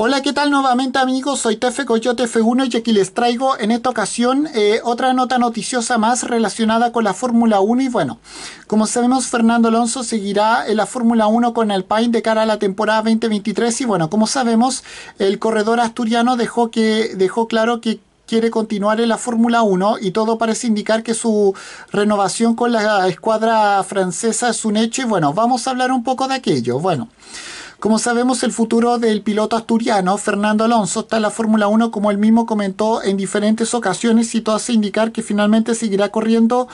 Hola, ¿qué tal nuevamente amigos? Soy Tefe Coyote F1 y aquí les traigo en esta ocasión eh, otra nota noticiosa más relacionada con la Fórmula 1 y bueno, como sabemos Fernando Alonso seguirá en la Fórmula 1 con el Alpine de cara a la temporada 2023 y bueno, como sabemos el corredor asturiano dejó, que, dejó claro que quiere continuar en la Fórmula 1 y todo parece indicar que su renovación con la escuadra francesa es un hecho y bueno, vamos a hablar un poco de aquello. Bueno. Como sabemos, el futuro del piloto asturiano Fernando Alonso está en la Fórmula 1, como él mismo comentó en diferentes ocasiones, y todo hace indicar que finalmente seguirá corriendo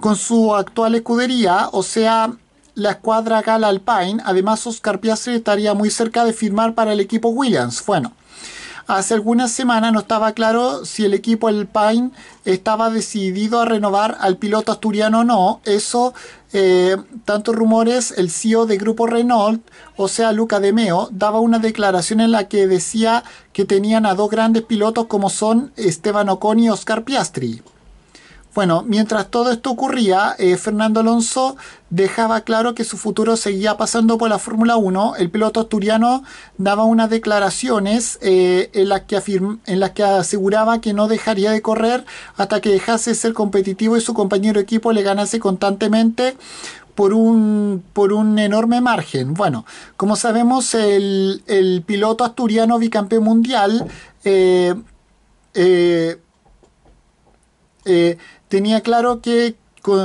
con su actual escudería, o sea, la escuadra Gala Alpine. Además, Oscar Piastri estaría muy cerca de firmar para el equipo Williams. Bueno, hace algunas semanas no estaba claro si el equipo Alpine estaba decidido a renovar al piloto asturiano o no. Eso, eh, tantos rumores, el CEO de Grupo Renault, o sea, Luca De Meo, daba una declaración en la que decía que tenían a dos grandes pilotos como son Esteban Ocon y Oscar Piastri. Bueno, mientras todo esto ocurría, eh, Fernando Alonso dejaba claro que su futuro seguía pasando por la Fórmula 1. El piloto asturiano daba unas declaraciones eh, en, las que en que aseguraba que no dejaría de correr hasta que dejase de ser competitivo y su compañero equipo le ganase constantemente por un, por un enorme margen. Bueno, como sabemos, el, piloto asturiano bicampeón mundial eh, eh, tenía claro que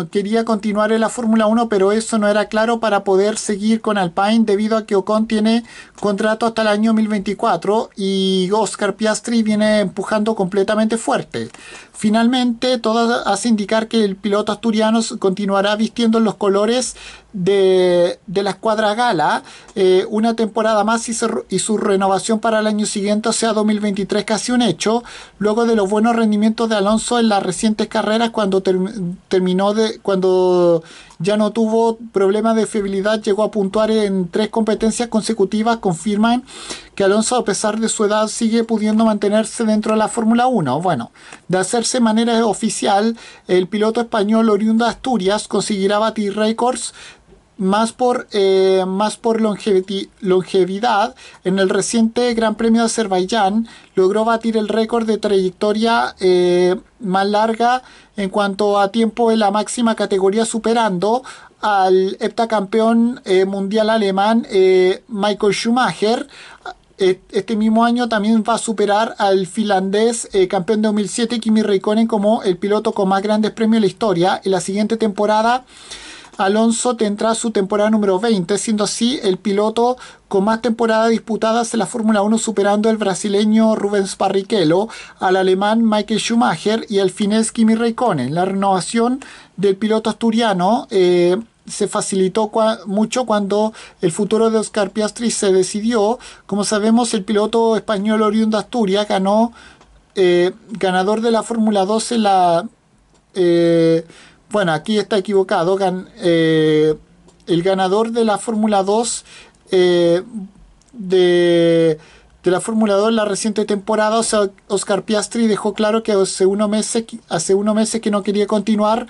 quería continuar en la Fórmula 1, pero eso no era claro para poder seguir con Alpine debido a que Ocon tiene contrato hasta el año 2024 y Oscar Piastri viene empujando completamente fuerte. Finalmente, todo hace indicar que el piloto asturiano continuará vistiendo los colores de, la escuadra Gala eh, una temporada más y, su renovación para el año siguiente, o sea 2023, casi un hecho, luego de los buenos rendimientos de Alonso en las recientes carreras cuando terminó de cuando ya no tuvo problemas de fiabilidad, llegó a puntuar en tres competencias consecutivas, confirman que Alonso a pesar de su edad sigue pudiendo mantenerse dentro de la Fórmula 1. Bueno, de hacerse manera oficial, el piloto español oriundo de Asturias conseguirá batir récords más por, eh, más por longevidad, en el reciente Gran Premio de Azerbaiyán logró batir el récord de trayectoria eh, más larga en cuanto a tiempo en la máxima categoría, superando al heptacampeón eh, mundial alemán Michael Schumacher. Este mismo año también va a superar al finlandés campeón de 2007 Kimi Raikkonen como el piloto con más grandes premios en la historia. En la siguiente temporada Alonso tendrá su temporada número 20, siendo así el piloto con más temporadas disputadas en la Fórmula 1, superando al brasileño Rubens Barrichello, al alemán Michael Schumacher y al finés Kimi Räikkönen. La renovación del piloto asturiano. Eh, se facilitó mucho cuando el futuro de Oscar Piastri se decidió. Como sabemos, el piloto español oriundo Asturias ganó, eh, ganador de la Fórmula 12 la eh, bueno, aquí está equivocado. Eh, el ganador de la Fórmula 2 eh, de, la Fórmula 2 en la reciente temporada, Oscar Piastri dejó claro que hace unos meses, que no quería continuar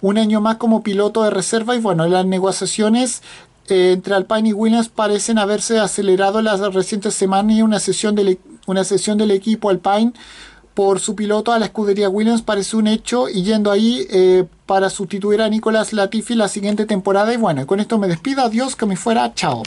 un año más como piloto de reserva y bueno, las negociaciones eh, entre Alpine y Williams parecen haberse acelerado las recientes semanas y una sesión una sesión del equipo Alpine por su piloto a la escudería Williams parece un hecho y yendo ahí eh, para sustituir a Nicolás Latifi la siguiente temporada. Y bueno, con esto me despido. Adiós, que me fuera. Chao.